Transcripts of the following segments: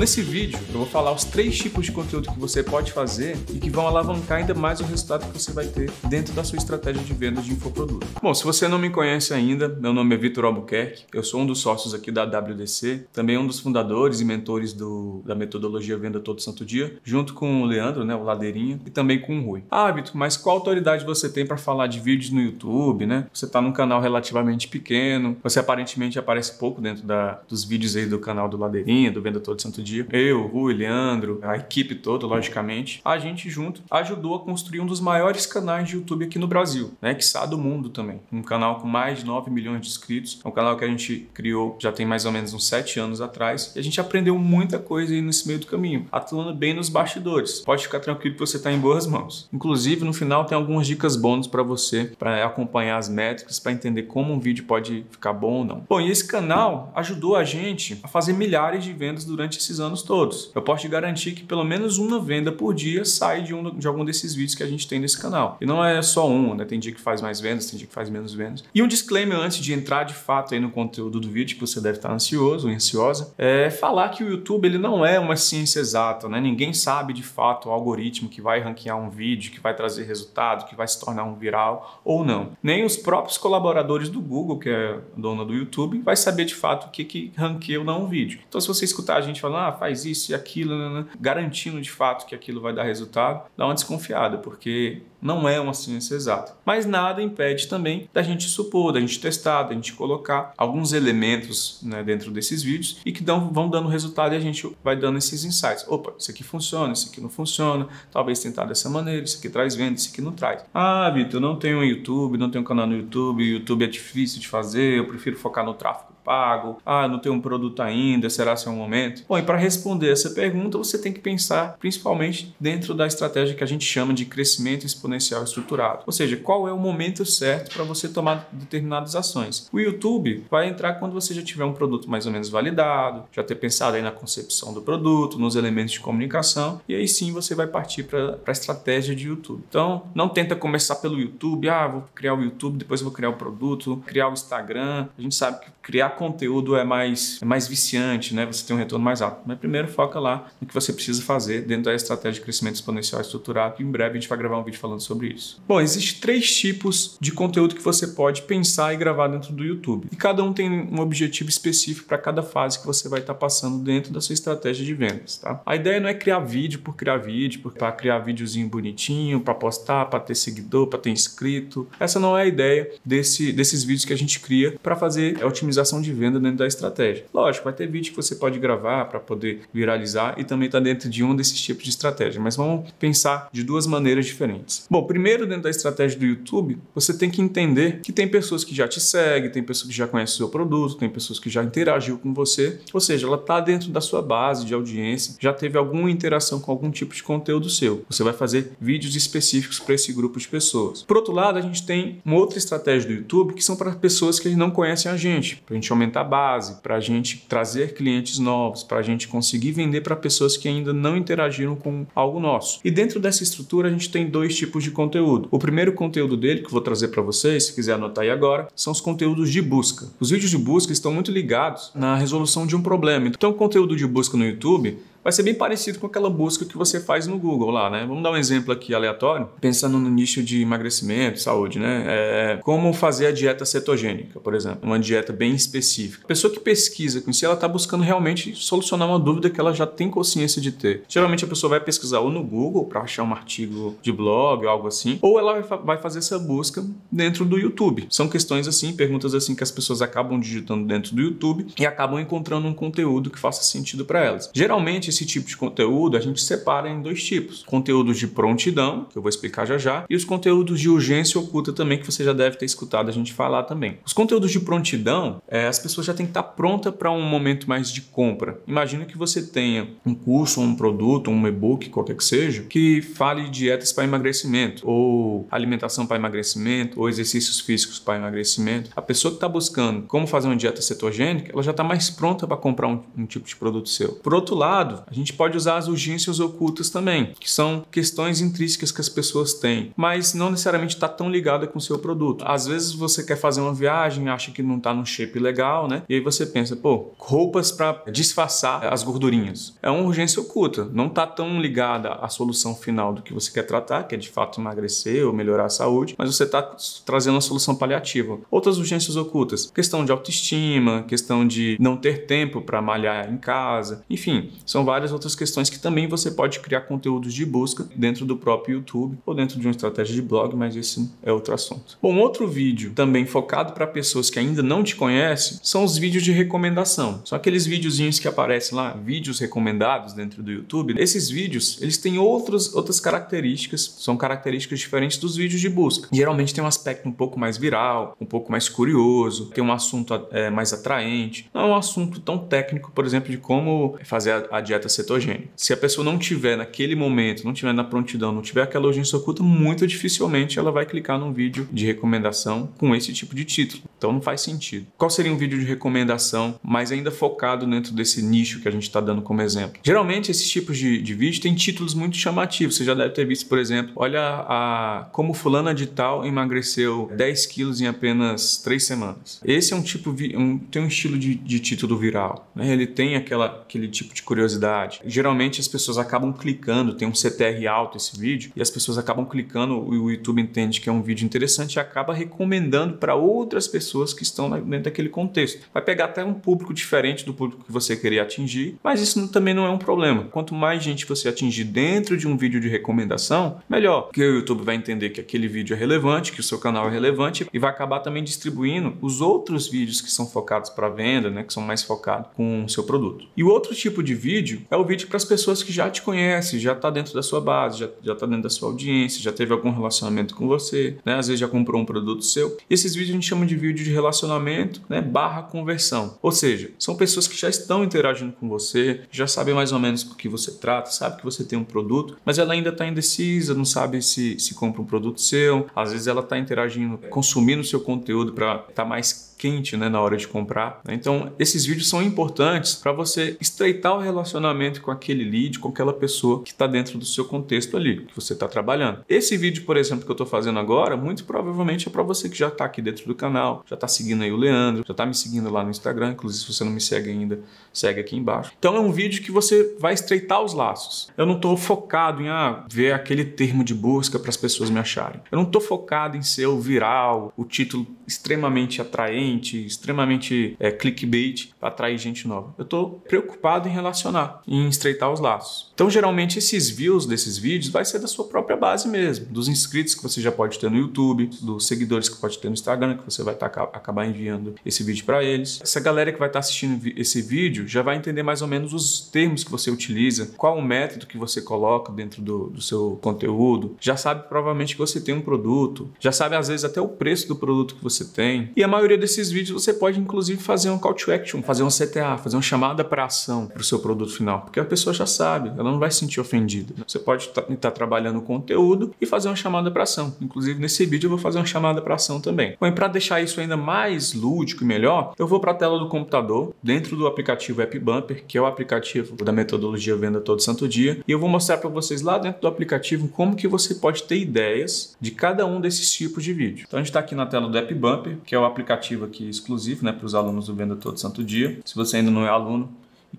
Nesse vídeo, eu vou falar os três tipos de conteúdo que você pode fazer e que vão alavancar ainda mais o resultado que você vai ter dentro da sua estratégia de venda de infoproduto. Bom, se você não me conhece ainda, meu nome é Vitor Albuquerque, eu sou um dos sócios aqui da WDC, também um dos fundadores e mentores do, da metodologia Venda Todo Santo Dia, junto com o Leandro, né, o Ladeirinha, e também com o Rui. Ah, Vitor, mas qual autoridade você tem para falar de vídeos no YouTube, né? Você está num canal relativamente pequeno, você aparentemente aparece pouco dentro da, dos vídeos aí do canal do Ladeirinha, do Venda Todo Santo dia, eu, o Leandro, a equipe toda, logicamente, a gente junto ajudou a construir um dos maiores canais de YouTube aqui no Brasil, né? Que do mundo também. Um canal com mais de 9 milhões de inscritos. É um canal que a gente criou já tem mais ou menos uns 7 anos atrás. E a gente aprendeu muita coisa aí nesse meio do caminho, atuando bem nos bastidores. Pode ficar tranquilo que você está em boas mãos. Inclusive, no final tem algumas dicas bônus para você, para acompanhar as métricas, para entender como um vídeo pode ficar bom ou não. Bom, e esse canal ajudou a gente a fazer milhares de vendas durante esse nesses anos todos. Eu posso te garantir que pelo menos uma venda por dia sai de, um, de algum desses vídeos que a gente tem nesse canal. E não é só um, né? Tem dia que faz mais vendas, tem dia que faz menos vendas. E um disclaimer antes de entrar de fato aí no conteúdo do vídeo, que você deve estar ansioso ou ansiosa, é falar que o YouTube ele não é uma ciência exata, né? Ninguém sabe de fato o algoritmo que vai ranquear um vídeo, que vai trazer resultado, que vai se tornar um viral ou não. Nem os próprios colaboradores do Google, que é dona do YouTube, vai saber de fato o que, que ranqueia ou não um vídeo. Então se você escutar a gente falando, faz isso e aquilo, né, né, garantindo de fato que aquilo vai dar resultado, dá uma desconfiada, porque não é uma ciência exata. Mas nada impede também da gente supor, da gente testar, da gente colocar alguns elementos né, dentro desses vídeos e que dão, vão dando resultado e a gente vai dando esses insights. Opa, isso aqui funciona, isso aqui não funciona, talvez tentar dessa maneira, isso aqui traz venda, isso aqui não traz. Ah, Vitor, não tenho um YouTube, não tenho um canal no YouTube, YouTube é difícil de fazer, eu prefiro focar no tráfego pago? Ah, não tem um produto ainda, será que é o momento? Bom, e para responder essa pergunta, você tem que pensar principalmente dentro da estratégia que a gente chama de crescimento exponencial estruturado. Ou seja, qual é o momento certo para você tomar determinadas ações? O YouTube vai entrar quando você já tiver um produto mais ou menos validado, já ter pensado aí na concepção do produto, nos elementos de comunicação, e aí sim você vai partir para a estratégia de YouTube. Então, não tenta começar pelo YouTube, ah, vou criar o YouTube, depois vou criar o produto, criar o Instagram. A gente sabe que criar conteúdo é mais, é mais viciante, né? Você tem um retorno mais alto. Mas primeiro foca lá no que você precisa fazer dentro da estratégia de crescimento exponencial estruturado. E em breve a gente vai gravar um vídeo falando sobre isso. Bom, existem três tipos de conteúdo que você pode pensar e gravar dentro do YouTube. E cada um tem um objetivo específico para cada fase que você vai estar tá passando dentro da sua estratégia de vendas, tá? A ideia não é criar vídeo por criar vídeo, para criar videozinho bonitinho, para postar, para ter seguidor, para ter inscrito. Essa não é a ideia desse, desses vídeos que a gente cria para fazer a é, otimização de venda dentro da estratégia. Lógico, vai ter vídeo que você pode gravar para poder viralizar e também está dentro de um desses tipos de estratégia, mas vamos pensar de duas maneiras diferentes. Bom, primeiro, dentro da estratégia do YouTube, você tem que entender que tem pessoas que já te seguem, tem pessoas que já conhecem o seu produto, tem pessoas que já interagiu com você, ou seja, ela está dentro da sua base de audiência, já teve alguma interação com algum tipo de conteúdo seu. Você vai fazer vídeos específicos para esse grupo de pessoas. Por outro lado, a gente tem uma outra estratégia do YouTube que são para pessoas que não conhecem a gente, para a gente aumentar a base, para a gente trazer clientes novos, para a gente conseguir vender para pessoas que ainda não interagiram com algo nosso. E dentro dessa estrutura a gente tem dois tipos de conteúdo. O primeiro conteúdo dele, que eu vou trazer para vocês, se quiser anotar aí agora, são os conteúdos de busca. Os vídeos de busca estão muito ligados na resolução de um problema. Então, o conteúdo de busca no YouTube vai ser bem parecido com aquela busca que você faz no Google lá, né? Vamos dar um exemplo aqui aleatório, pensando no nicho de emagrecimento, saúde, né? É, como fazer a dieta cetogênica, por exemplo, uma dieta bem específica. A pessoa que pesquisa com si, ela está buscando realmente solucionar uma dúvida que ela já tem consciência de ter. Geralmente a pessoa vai pesquisar ou no Google para achar um artigo de blog ou algo assim, ou ela vai fazer essa busca dentro do YouTube. São questões assim, perguntas assim que as pessoas acabam digitando dentro do YouTube e acabam encontrando um conteúdo que faça sentido para elas. Geralmente esse tipo de conteúdo a gente separa em dois tipos: conteúdos de prontidão, que eu vou explicar já já, e os conteúdos de urgência oculta também, que você já deve ter escutado a gente falar também. Os conteúdos de prontidão, é, as pessoas já têm que estar pronta para um momento mais de compra. Imagina que você tenha um curso, um produto, um e-book, qualquer que seja, que fale dietas para emagrecimento, ou alimentação para emagrecimento, ou exercícios físicos para emagrecimento. A pessoa que está buscando como fazer uma dieta cetogênica, ela já está mais pronta para comprar um, um tipo de produto seu. Por outro lado, a gente pode usar as urgências ocultas também, que são questões intrínsecas que as pessoas têm, mas não necessariamente está tão ligada com o seu produto. Às vezes você quer fazer uma viagem, acha que não está num shape legal, né? E aí você pensa, pô, roupas para disfarçar as gordurinhas. É uma urgência oculta, não está tão ligada à solução final do que você quer tratar, que é de fato emagrecer ou melhorar a saúde, mas você está trazendo uma solução paliativa. Outras urgências ocultas, questão de autoestima, questão de não ter tempo para malhar em casa, enfim, são várias várias outras questões que também você pode criar conteúdos de busca dentro do próprio YouTube ou dentro de uma estratégia de blog, mas esse é outro assunto. Bom, outro vídeo também focado para pessoas que ainda não te conhecem são os vídeos de recomendação. São aqueles videozinhos que aparecem lá, vídeos recomendados dentro do YouTube. Esses vídeos, eles têm outros, outras características, são características diferentes dos vídeos de busca. Geralmente tem um aspecto um pouco mais viral, um pouco mais curioso, tem um assunto é, mais atraente. Não é um assunto tão técnico, por exemplo, de como fazer a, a dieta dieta cetogênica. Se a pessoa não tiver naquele momento, não tiver na prontidão, não tiver aquela urgência oculta, muito dificilmente ela vai clicar num vídeo de recomendação com esse tipo de título. Então não faz sentido. Qual seria um vídeo de recomendação, mas ainda focado dentro desse nicho que a gente está dando como exemplo? Geralmente esses tipos de, de vídeo têm títulos muito chamativos. Você já deve ter visto, por exemplo, olha a como fulana de tal emagreceu 10 quilos em apenas 3 semanas. Esse é um tipo um, tem um estilo de, de título viral. Né? Ele tem aquela, aquele tipo de curiosidade Geralmente as pessoas acabam clicando, tem um CTR alto esse vídeo, e as pessoas acabam clicando, e o YouTube entende que é um vídeo interessante e acaba recomendando para outras pessoas que estão dentro daquele contexto. Vai pegar até um público diferente do público que você queria atingir, mas isso também não é um problema. Quanto mais gente você atingir dentro de um vídeo de recomendação, melhor, porque o YouTube vai entender que aquele vídeo é relevante, que o seu canal é relevante e vai acabar também distribuindo os outros vídeos que são focados para venda, né, que são mais focados com o seu produto. E o outro tipo de vídeo é o vídeo para as pessoas que já te conhecem, já está dentro da sua base, já, está dentro da sua audiência, já teve algum relacionamento com você, né? Às vezes já comprou um produto seu. Esses vídeos a gente chama de vídeo de relacionamento, né? Barra conversão. Ou seja, são pessoas que já estão interagindo com você, já sabem mais ou menos o que você trata, sabe que você tem um produto, mas ela ainda está indecisa, não sabe se, se compra um produto seu. Às vezes ela está interagindo, é, consumindo o seu conteúdo para estar tá mais quente né, na hora de comprar. Né? Então, esses vídeos são importantes para você estreitar o relacionamento relacionamento com aquele lead, com aquela pessoa que está dentro do seu contexto ali, que você está trabalhando. Esse vídeo, por exemplo, que eu estou fazendo agora, muito provavelmente é para você que já está aqui dentro do canal, já está seguindo aí o Leandro, já está me seguindo lá no Instagram, inclusive se você não me segue ainda, segue aqui embaixo. Então é um vídeo que você vai estreitar os laços. Eu não estou focado em ah, ver aquele termo de busca para as pessoas me acharem. Eu não estou focado em ser o viral, o título extremamente atraente, extremamente é, clickbait para atrair gente nova. Eu estou preocupado em relacionar em estreitar os laços. Então, geralmente, esses views desses vídeos vai ser da sua própria base mesmo, dos inscritos que você já pode ter no YouTube, dos seguidores que pode ter no Instagram, que você vai tá, acabar enviando esse vídeo para eles. Essa galera que vai estar tá assistindo esse vídeo já vai entender mais ou menos os termos que você utiliza, qual o método que você coloca dentro do, do seu conteúdo, já sabe provavelmente que você tem um produto, já sabe às vezes até o preço do produto que você tem. E a maioria desses vídeos você pode inclusive fazer um call to action, fazer um CTA, fazer uma chamada para ação para o seu produto final, porque a pessoa já sabe, ela não vai se sentir ofendida. Você pode estar tá, tá, trabalhando o conteúdo e fazer uma chamada para ação. Inclusive, nesse vídeo eu vou fazer uma chamada para ação também. Bom, para deixar isso ainda mais lúdico e melhor, eu vou para a tela do computador, dentro do aplicativo App Bumper, que é o aplicativo da metodologia Venda Todo Santo Dia, e eu vou mostrar para vocês lá dentro do aplicativo como que você pode ter ideias de cada um desses tipos de vídeo. Então a gente está aqui na tela do App Bumper, que é o aplicativo aqui exclusivo né, para os alunos do Venda Todo Santo Dia. Se você ainda não é aluno,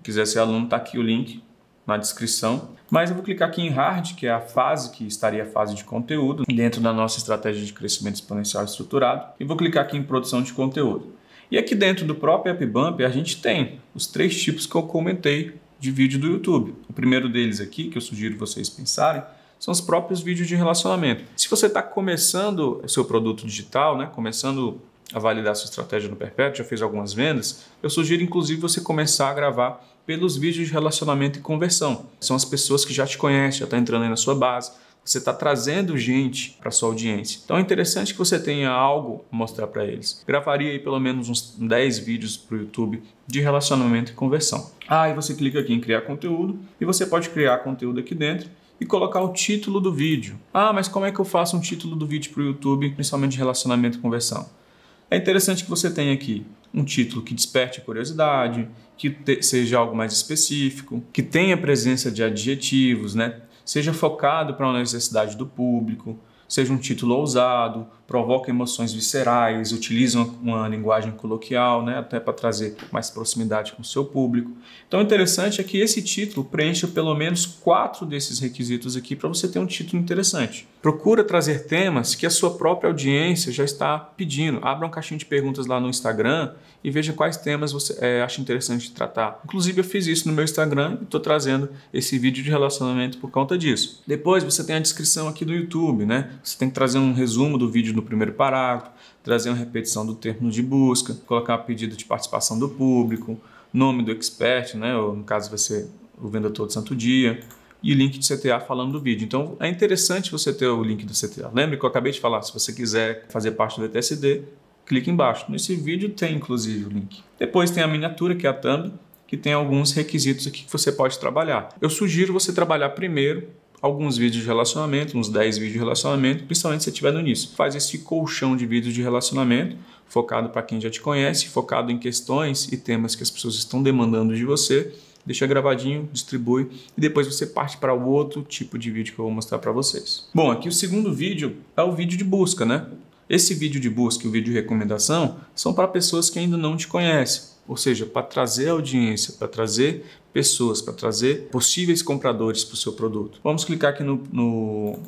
quiser ser aluno, está aqui o link na descrição. Mas eu vou clicar aqui em Hard, que é a fase que estaria a fase de conteúdo dentro da nossa estratégia de crescimento exponencial estruturado. E vou clicar aqui em Produção de Conteúdo. E aqui dentro do próprio AppBump a gente tem os três tipos que eu comentei de vídeo do YouTube. O primeiro deles aqui, que eu sugiro vocês pensarem, são os próprios vídeos de relacionamento. Se você está começando o seu produto digital, né, começando a validar sua estratégia no Perpétuo, já fez algumas vendas, eu sugiro inclusive você começar a gravar pelos vídeos de relacionamento e conversão. São as pessoas que já te conhecem, já estão tá entrando aí na sua base. Você está trazendo gente para sua audiência. Então é interessante que você tenha algo a mostrar para eles. Gravaria aí pelo menos uns 10 vídeos para o YouTube de relacionamento e conversão. Aí ah, você clica aqui em criar conteúdo e você pode criar conteúdo aqui dentro e colocar o título do vídeo. Ah, mas como é que eu faço um título do vídeo para o YouTube, principalmente de relacionamento e conversão? é interessante que você tenha aqui um título que desperte curiosidade, que seja algo mais específico, que tenha presença de adjetivos, né? seja focado para uma necessidade do público, seja um título ousado, provoca emoções viscerais, utiliza uma linguagem coloquial, né, até para trazer mais proximidade com o seu público. Então, o interessante é que esse título preencha pelo menos quatro desses requisitos aqui para você ter um título interessante. Procura trazer temas que a sua própria audiência já está pedindo. Abra um caixinho de perguntas lá no Instagram e veja quais temas você é, acha interessante tratar. Inclusive, eu fiz isso no meu Instagram e estou trazendo esse vídeo de relacionamento por conta disso. Depois, você tem a descrição aqui do YouTube, né? Você tem que trazer um resumo do vídeo no primeiro parágrafo, trazer uma repetição do termo de busca, colocar pedido de participação do público, nome do expert, né, ou no caso vai ser o vendedor do santo dia, e link de CTA falando do vídeo. Então é interessante você ter o link do CTA. Lembre que eu acabei de falar, se você quiser fazer parte do ETSD, clique embaixo. Nesse vídeo tem inclusive o link. Depois tem a miniatura, que é a thumb, que tem alguns requisitos aqui que você pode trabalhar. Eu sugiro você trabalhar primeiro alguns vídeos de relacionamento, uns 10 vídeos de relacionamento, principalmente se você estiver no início. Faz esse colchão de vídeos de relacionamento, focado para quem já te conhece, focado em questões e temas que as pessoas estão demandando de você. Deixa gravadinho, distribui e depois você parte para o outro tipo de vídeo que eu vou mostrar para vocês. Bom, aqui o segundo vídeo é o vídeo de busca, né? Esse vídeo de busca e o vídeo de recomendação são para pessoas que ainda não te conhecem ou seja, para trazer audiência, para trazer pessoas, para trazer possíveis compradores para o seu produto. Vamos clicar aqui no, no,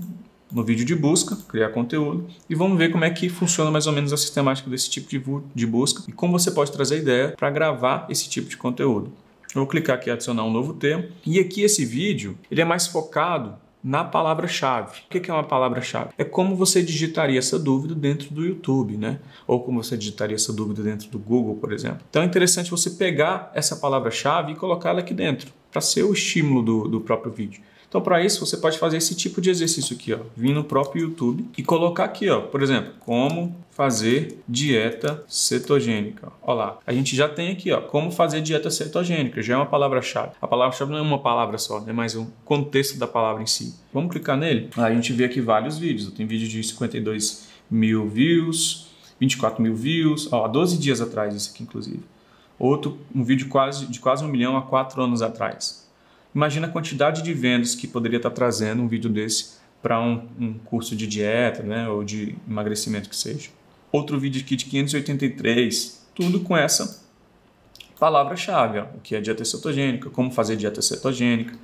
no, vídeo de busca, criar conteúdo e vamos ver como é que funciona mais ou menos a sistemática desse tipo de, de busca e como você pode trazer ideia para gravar esse tipo de conteúdo. vou clicar aqui em adicionar um novo tema e aqui esse vídeo ele é mais focado na palavra-chave. O que é uma palavra-chave? É como você digitaria essa dúvida dentro do YouTube, né? Ou como você digitaria essa dúvida dentro do Google, por exemplo. Então é interessante você pegar essa palavra-chave e colocá-la aqui dentro, para ser o estímulo do, do próprio vídeo. Então, para isso, você pode fazer esse tipo de exercício aqui, ó, vir no próprio YouTube e colocar aqui, ó, por exemplo, como fazer dieta cetogênica. Olá, a gente já tem aqui, ó, como fazer dieta cetogênica, já é uma palavra-chave. A palavra-chave não é uma palavra só, é mais um contexto da palavra em si. Vamos clicar nele? a gente vê aqui vários vídeos, tem vídeo de 52 mil views, 24 mil views, ó, há 12 dias atrás isso aqui, inclusive. Outro, um vídeo quase, de quase um milhão há quatro anos atrás. Imagina a quantidade de vendas que poderia estar trazendo um vídeo desse para um, um, curso de dieta, né, ou de emagrecimento que seja. Outro vídeo aqui de 583, tudo com essa palavra-chave, o que é dieta cetogênica, como fazer dieta cetogênica.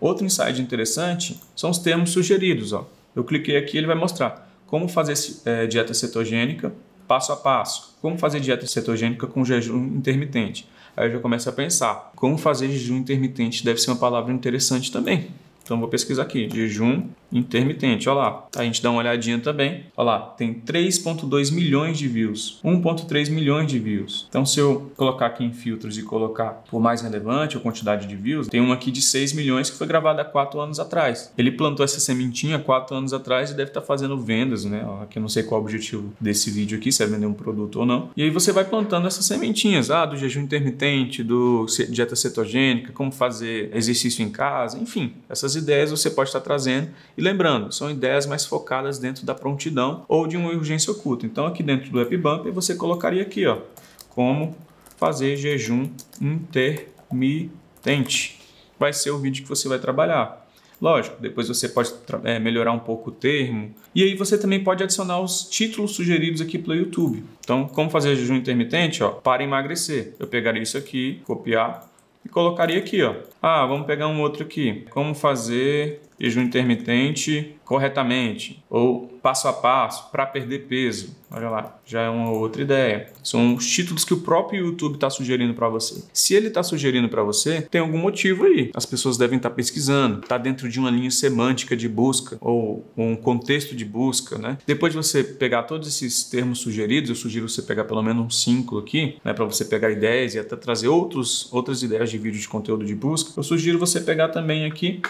Outro insight interessante são os termos sugeridos. Ó. Eu cliquei aqui, ele vai mostrar como fazer é, dieta cetogênica passo a passo. Como fazer dieta cetogênica com jejum intermitente? Aí eu já começo a pensar, como fazer jejum intermitente deve ser uma palavra interessante também. Então vou pesquisar aqui, jejum intermitente. Olha lá, tá, a gente dá uma olhadinha também. Olha lá, tem 3.2 milhões de views, 1.3 milhões de views. Então se eu colocar aqui em filtros e colocar por mais relevante ou quantidade de views, tem uma aqui de 6 milhões que foi gravada há 4 anos atrás. Ele plantou essa sementinha 4 anos atrás e deve estar tá fazendo vendas, né? Aqui eu não sei qual é o objetivo desse vídeo aqui, se é vender um produto ou não. E aí você vai plantando essas sementinhas, ah, do jejum intermitente, do dieta cetogênica, como fazer exercício em casa, enfim, essas essas ideias você pode estar trazendo. E lembrando, são ideias mais focadas dentro da prontidão ou de uma urgência oculta. Então, aqui dentro do App Bumper, você colocaria aqui, ó, como fazer jejum intermitente. Vai ser o vídeo que você vai trabalhar. Lógico, depois você pode é, melhorar um pouco o termo. E aí você também pode adicionar os títulos sugeridos aqui pelo YouTube. Então, como fazer jejum intermitente? Ó, para emagrecer. Eu pegaria isso aqui, copiar, e colocaria aqui, ó. Ah, vamos pegar um outro aqui. Como fazer jejum intermitente corretamente? Ou passo a passo para perder peso. Olha lá, já é uma outra ideia. São os títulos que o próprio YouTube está sugerindo para você. Se ele está sugerindo para você, tem algum motivo aí. As pessoas devem estar tá pesquisando, está dentro de uma linha semântica de busca ou um contexto de busca, né? Depois de você pegar todos esses termos sugeridos, eu sugiro você pegar pelo menos uns cinco aqui, né, para você pegar ideias e até trazer outros, outras ideias de vídeo de conteúdo de busca. Eu sugiro você pegar também aqui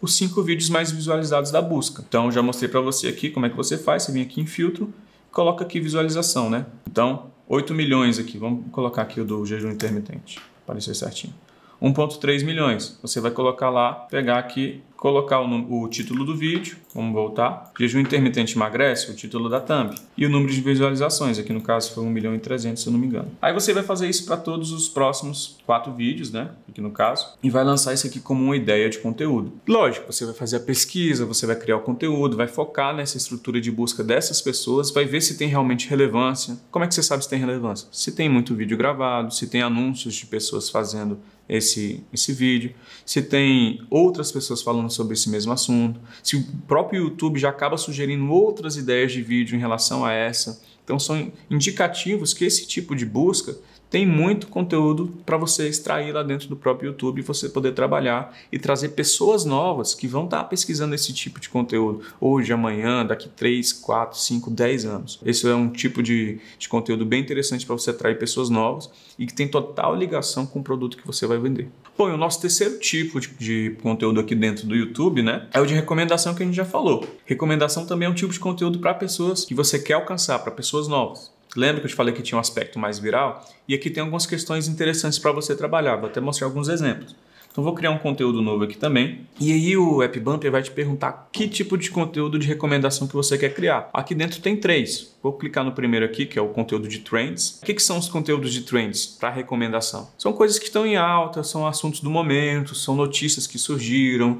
os cinco vídeos mais visualizados da busca. Então já mostrei para você aqui como é que você faz, você vem aqui em filtro, coloca aqui visualização, né? Então, 8 milhões aqui, vamos colocar aqui o do jejum intermitente, apareceu certinho. 1.3 milhões. Você vai colocar lá, pegar aqui, colocar o, o, título do vídeo, vamos voltar, jejum intermitente emagrece, o título da thumb, e o número de visualizações, aqui no caso foi 1 milhão e 300, se eu não me engano. Aí você vai fazer isso para todos os próximos quatro vídeos, né, aqui no caso, e vai lançar isso aqui como uma ideia de conteúdo. Lógico, você vai fazer a pesquisa, você vai criar o conteúdo, vai focar nessa estrutura de busca dessas pessoas, vai ver se tem realmente relevância. Como é que você sabe se tem relevância? Se tem muito vídeo gravado, se tem anúncios de pessoas fazendo esse, esse vídeo, se tem outras pessoas falando sobre esse mesmo assunto, se o próprio YouTube já acaba sugerindo outras ideias de vídeo em relação a essa. Então, são indicativos que esse tipo de busca tem muito conteúdo para você extrair lá dentro do próprio YouTube, você poder trabalhar e trazer pessoas novas que vão estar tá pesquisando esse tipo de conteúdo hoje, amanhã, daqui 3, 4, 5, 10 anos. Esse é um tipo de, de conteúdo bem interessante para você atrair pessoas novas e que tem total ligação com o produto que você vai vender. Bom, e o nosso terceiro tipo de, de conteúdo aqui dentro do YouTube, né, é o de recomendação que a gente já falou. Recomendação também é um tipo de conteúdo para pessoas que você quer alcançar, para pessoas novas. Lembra que eu te falei que tinha um aspecto mais viral? E aqui tem algumas questões interessantes para você trabalhar. Vou até mostrar alguns exemplos. Então vou criar um conteúdo novo aqui também. E aí o App Bumper vai te perguntar que tipo de conteúdo de recomendação que você quer criar. Aqui dentro tem três. Vou clicar no primeiro aqui, que é o conteúdo de trends. O que, que são os conteúdos de trends para recomendação? São coisas que estão em alta, são assuntos do momento, são notícias que surgiram,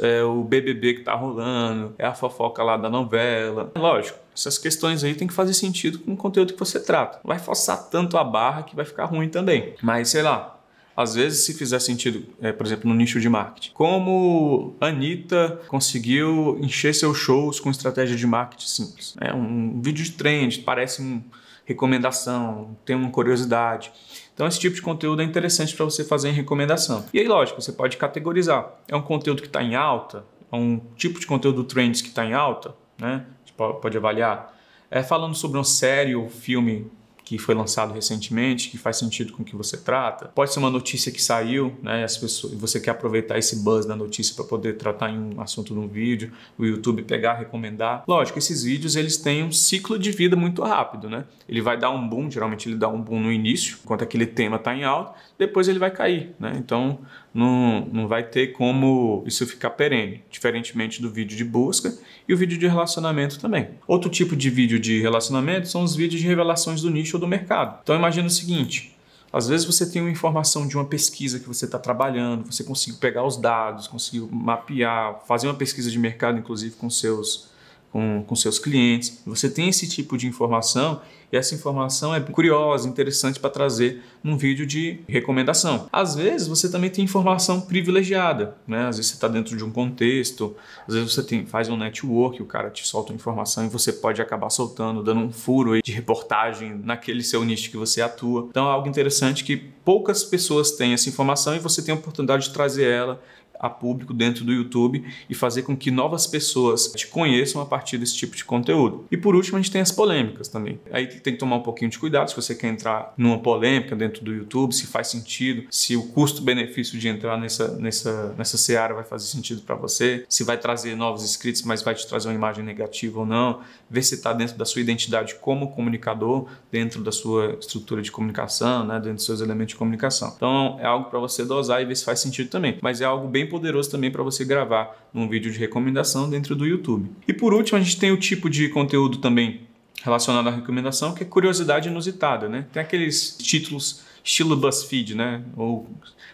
é o BBB que está rolando, é a fofoca lá da novela. Lógico, essas questões aí tem que fazer sentido com o conteúdo que você trata. Não vai forçar tanto a barra que vai ficar ruim também. Mas sei lá, às vezes se fizer sentido, é, por exemplo, no nicho de marketing. Como Anitta conseguiu encher seus shows com estratégia de marketing simples? É um vídeo de trend, parece uma recomendação, tem uma curiosidade. Então esse tipo de conteúdo é interessante para você fazer em recomendação. E aí, lógico, você pode categorizar. É um conteúdo que está em alta, é um tipo de conteúdo trends que está em alta, né? gente pode avaliar. É falando sobre uma série ou filme que foi lançado recentemente, que faz sentido com o que você trata. Pode ser uma notícia que saiu, né? As pessoas, você quer aproveitar esse buzz da notícia para poder tratar em um assunto num vídeo, o YouTube pegar, recomendar. Lógico, esses vídeos eles têm um ciclo de vida muito rápido, né? Ele vai dar um boom, geralmente ele dá um boom no início, enquanto aquele tema está em alta, depois ele vai cair, né? Então não, não vai ter como isso ficar perene, diferentemente do vídeo de busca e o vídeo de relacionamento também. Outro tipo de vídeo de relacionamento são os vídeos de revelações do nicho ou do mercado. Então imagina o seguinte, às vezes você tem uma informação de uma pesquisa que você está trabalhando, você conseguiu pegar os dados, conseguiu mapear, fazer uma pesquisa de mercado, inclusive, com seus com, com seus clientes. Você tem esse tipo de informação e essa informação é curiosa, interessante para trazer num vídeo de recomendação. Às vezes você também tem informação privilegiada, né? Às vezes você está dentro de um contexto, às vezes você tem, faz um network, o cara te solta uma informação e você pode acabar soltando, dando um furo de reportagem naquele seu nicho que você atua. Então é algo interessante que poucas pessoas têm essa informação e você tem a oportunidade de trazer ela a público dentro do YouTube e fazer com que novas pessoas te conheçam a partir desse tipo de conteúdo. E por último, a gente tem as polêmicas também. Aí tem que tomar um pouquinho de cuidado se você quer entrar numa polêmica dentro do YouTube, se faz sentido, se o custo-benefício de entrar nessa, nessa, nessa seara vai fazer sentido para você, se vai trazer novos inscritos, mas vai te trazer uma imagem negativa ou não, ver se está dentro da sua identidade como comunicador, dentro da sua estrutura de comunicação, né, dentro dos seus elementos de comunicação. Então é algo para você dosar e ver se faz sentido também. Mas é algo bem poderoso também para você gravar num vídeo de recomendação dentro do YouTube. E por último, a gente tem o tipo de conteúdo também relacionado à recomendação, que é curiosidade inusitada, né? Tem aqueles títulos estilo BuzzFeed, né? Ou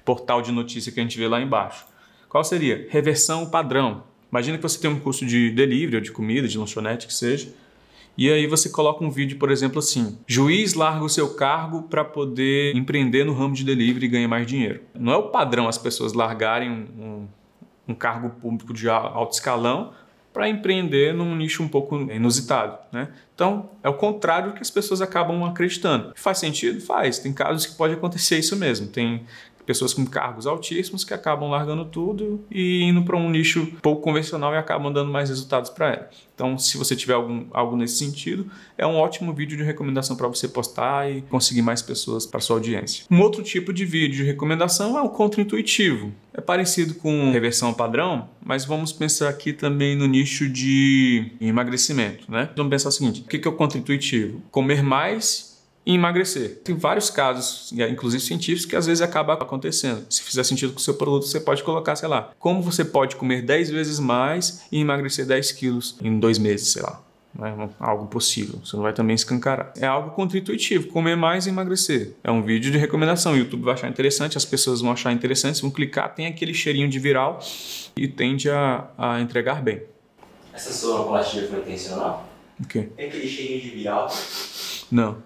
portal de notícia que a gente vê lá embaixo. Qual seria? Reversão padrão. Imagina que você tem um curso de delivery ou de comida, de lanchonete, que seja, e aí você coloca um vídeo, por exemplo, assim: juiz larga o seu cargo para poder empreender no ramo de delivery e ganhar mais dinheiro. Não é o padrão as pessoas largarem um, um cargo público de alto escalão para empreender num nicho um pouco inusitado, né? Então, é o contrário que as pessoas acabam acreditando. Faz sentido? Faz. Tem casos que pode acontecer isso mesmo. Tem pessoas com cargos altíssimos que acabam largando tudo e indo para um nicho pouco convencional e acabam dando mais resultados para ela. Então, se você tiver algum, algo nesse sentido, é um ótimo vídeo de recomendação para você postar e conseguir mais pessoas para sua audiência. Um outro tipo de vídeo de recomendação é o contra-intuitivo. É parecido com reversão padrão, mas vamos pensar aqui também no nicho de emagrecimento, né? Vamos pensar o seguinte, o que é o contra-intuitivo? Comer mais e emagrecer. Tem vários casos, inclusive científicos, que às vezes acaba acontecendo. Se fizer sentido com o seu produto, você pode colocar, sei lá, como você pode comer 10 vezes mais e emagrecer 10 quilos em dois meses, sei lá. É algo possível, você não vai também escancarar. É algo contra-intuitivo, comer mais e emagrecer. É um vídeo de recomendação, o YouTube vai achar interessante, as pessoas vão achar interessante, vão clicar, tem aquele cheirinho de viral e tende a, a entregar bem. Essa sonoplastia foi intencional? O quê? Tem aquele cheirinho de viral? Não.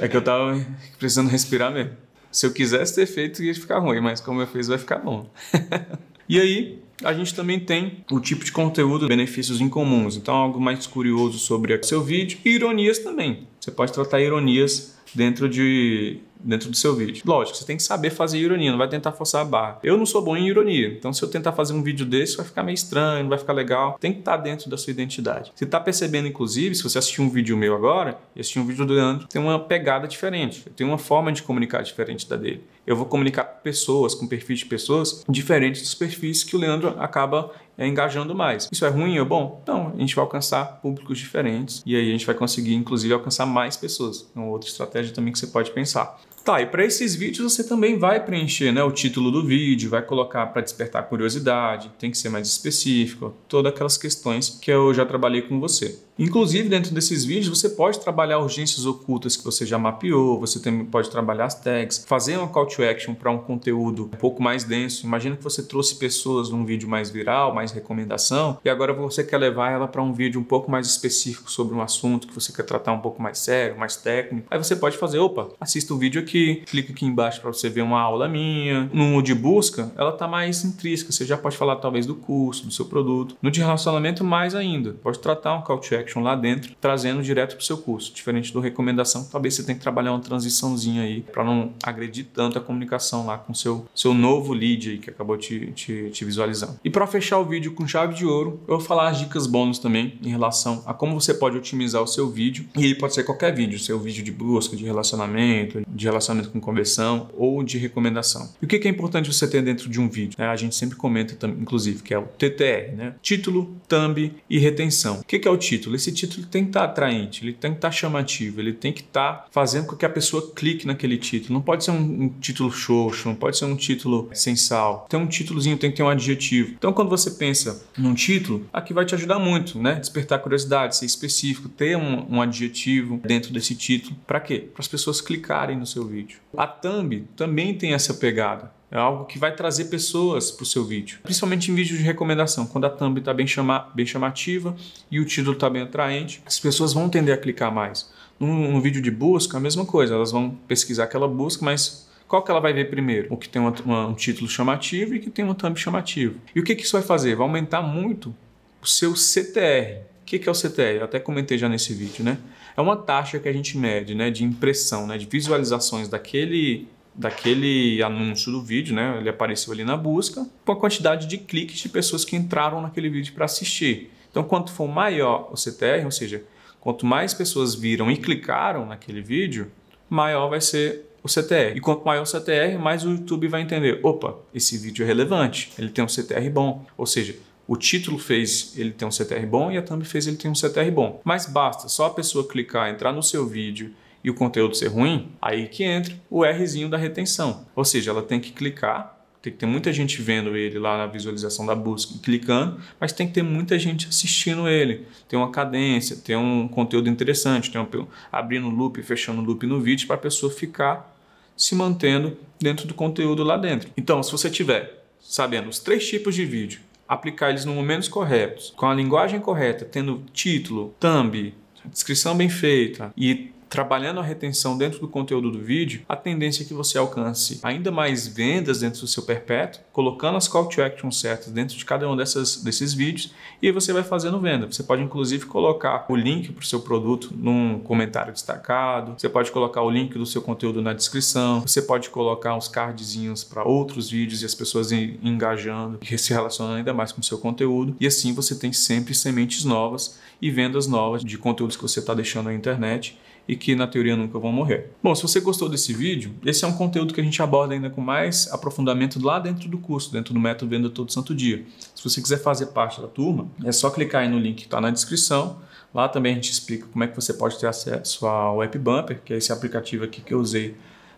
É que eu tava precisando respirar mesmo. Se eu quisesse ter feito, ia ficar ruim, mas como eu fiz, vai ficar bom. e aí, a gente também tem o tipo de conteúdo, benefícios incomuns. Então, algo mais curioso sobre o seu vídeo e ironias também. Você pode tratar ironias dentro, de, dentro do seu vídeo. Lógico, você tem que saber fazer ironia, não vai tentar forçar a barra. Eu não sou bom em ironia, então se eu tentar fazer um vídeo desse, vai ficar meio estranho, não vai ficar legal. Tem que estar dentro da sua identidade. Você está percebendo, inclusive, se você assistir um vídeo meu agora e assistir um vídeo do Leandro, tem uma pegada diferente, tem uma forma de comunicar diferente da dele. Eu vou comunicar com pessoas, com perfis de pessoas, diferentes dos perfis que o Leandro acaba é engajando mais. Isso é ruim ou bom? Não, a gente vai alcançar públicos diferentes e aí a gente vai conseguir, inclusive, alcançar mais pessoas. É uma outra estratégia também que você pode pensar. Tá, e para esses vídeos você também vai preencher né, o título do vídeo, vai colocar para despertar curiosidade, tem que ser mais específico, todas aquelas questões que eu já trabalhei com você. Inclusive, dentro desses vídeos, você pode trabalhar urgências ocultas que você já mapeou, você também pode trabalhar as tags, fazer uma call to action para um conteúdo um pouco mais denso. Imagina que você trouxe pessoas num vídeo mais viral, mais recomendação, e agora você quer levar ela para um vídeo um pouco mais específico sobre um assunto que você quer tratar um pouco mais sério, mais técnico. Aí você pode fazer, opa, assista o vídeo aqui, clica aqui embaixo para você ver uma aula minha. No de busca, ela está mais intrínseca, você já pode falar talvez do curso, do seu produto. No de relacionamento, mais ainda. Pode tratar um call to action Action lá dentro, trazendo direto para o seu curso. Diferente do recomendação, talvez você tenha que trabalhar uma transiçãozinha aí para não agredir tanto a comunicação lá com seu seu novo lead aí que acabou te, te, te visualizando. E para fechar o vídeo com chave de ouro, eu vou falar as dicas bônus também em relação a como você pode otimizar o seu vídeo. E aí pode ser qualquer vídeo, seu vídeo de busca, de relacionamento, de relacionamento com conversão ou de recomendação. E o que é importante você ter dentro de um vídeo? É, a gente sempre comenta, inclusive, que é o TTR, né? Título, thumb e retenção. O que é o título? título. Esse título tem que estar tá atraente, ele tem que estar tá chamativo, ele tem que estar tá fazendo com que a pessoa clique naquele título. Não pode ser um, um título xoxo, não pode ser um título sem sal. Tem um títulozinho, tem que ter um adjetivo. Então, quando você pensa num título, aqui vai te ajudar muito, né? Despertar curiosidade, ser específico, ter um, um adjetivo dentro desse título. Para quê? Para as pessoas clicarem no seu vídeo. A thumb também tem essa pegada. É algo que vai trazer pessoas para o seu vídeo, principalmente em vídeos de recomendação, quando a thumb está bem, chama, bem chamativa e o título está bem atraente, as pessoas vão tender a clicar mais. Num, num vídeo de busca, a mesma coisa, elas vão pesquisar aquela busca, mas qual que ela vai ver primeiro? O que tem uma, uma, um título chamativo e que tem uma thumb chamativa. E o que, que isso vai fazer? Vai aumentar muito o seu CTR. O que, que é o CTR? Eu até comentei já nesse vídeo, né? É uma taxa que a gente mede né, de impressão, né, de visualizações daquele daquele anúncio do vídeo, né? Ele apareceu ali na busca, com a quantidade de cliques de pessoas que entraram naquele vídeo para assistir. Então, quanto for maior o CTR, ou seja, quanto mais pessoas viram e clicaram naquele vídeo, maior vai ser o CTR. E quanto maior o CTR, mais o YouTube vai entender, opa, esse vídeo é relevante, ele tem um CTR bom. Ou seja, o título fez ele tem um CTR bom e a thumb fez ele tem um CTR bom. Mas basta só a pessoa clicar, entrar no seu vídeo, e o conteúdo ser ruim, aí que entra o Rzinho da retenção. Ou seja, ela tem que clicar tem que ter muita gente vendo ele lá na visualização da busca, clicando, mas tem que ter muita gente assistindo ele. Tem uma cadência, tem um conteúdo interessante, tem um, abrindo loop, fechando loop no vídeo para a pessoa ficar se mantendo dentro do conteúdo lá dentro. Então, se você tiver sabendo os três tipos de vídeo, aplicar eles no momentos corretos, com a linguagem correta, tendo título, thumb, descrição bem feita e trabalhando a retenção dentro do conteúdo do vídeo, a tendência é que você alcance ainda mais vendas dentro do seu perpétuo, colocando as call to action certas dentro de cada um dessas, desses vídeos e aí você vai fazendo venda. Você pode inclusive colocar o link para o seu produto num comentário destacado, você pode colocar o link do seu conteúdo na descrição, você pode colocar uns cardzinhos para outros vídeos e as pessoas engajando e se relacionando ainda mais com o seu conteúdo e assim você tem sempre sementes novas e vendas novas de conteúdos que você está deixando na internet e que na teoria nunca vão morrer. Bom, se você gostou desse vídeo, esse é um conteúdo que a gente aborda ainda com mais aprofundamento lá dentro do curso, dentro do método Venda Todo Santo Dia. Se você quiser fazer parte da turma, é só clicar aí no link que está na descrição. Lá também a gente explica como é que você pode ter acesso ao App Bumper, que é esse aplicativo aqui que eu usei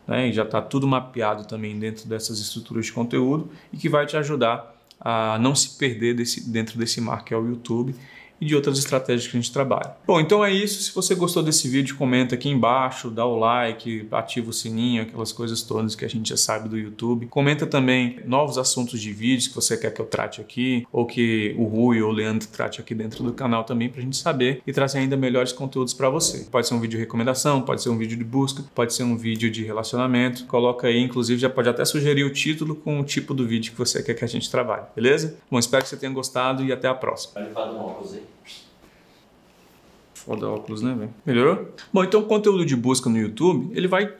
né, e já está tudo mapeado também dentro dessas estruturas de conteúdo e que vai te ajudar a não se perder desse, dentro desse mar que é o YouTube e de outras estratégias que a gente trabalha. Bom, então é isso. Se você gostou desse vídeo, comenta aqui embaixo, dá o like, ativa o sininho, aquelas coisas todas que a gente já sabe do YouTube. Comenta também novos assuntos de vídeos que você quer que eu trate aqui, ou que o Rui ou o Leandro trate aqui dentro do canal também, para a gente saber e trazer ainda melhores conteúdos para você. Pode ser um vídeo de recomendação, pode ser um vídeo de busca, pode ser um vídeo de relacionamento. Coloca aí, inclusive, já pode até sugerir o título com o tipo do vídeo que você quer que a gente trabalhe, beleza? Bom, espero que você tenha gostado e até a próxima. Valeu, valeu, Foda óculos, né, velho? Melhorou? Bom, então o conteúdo de busca no YouTube, ele vai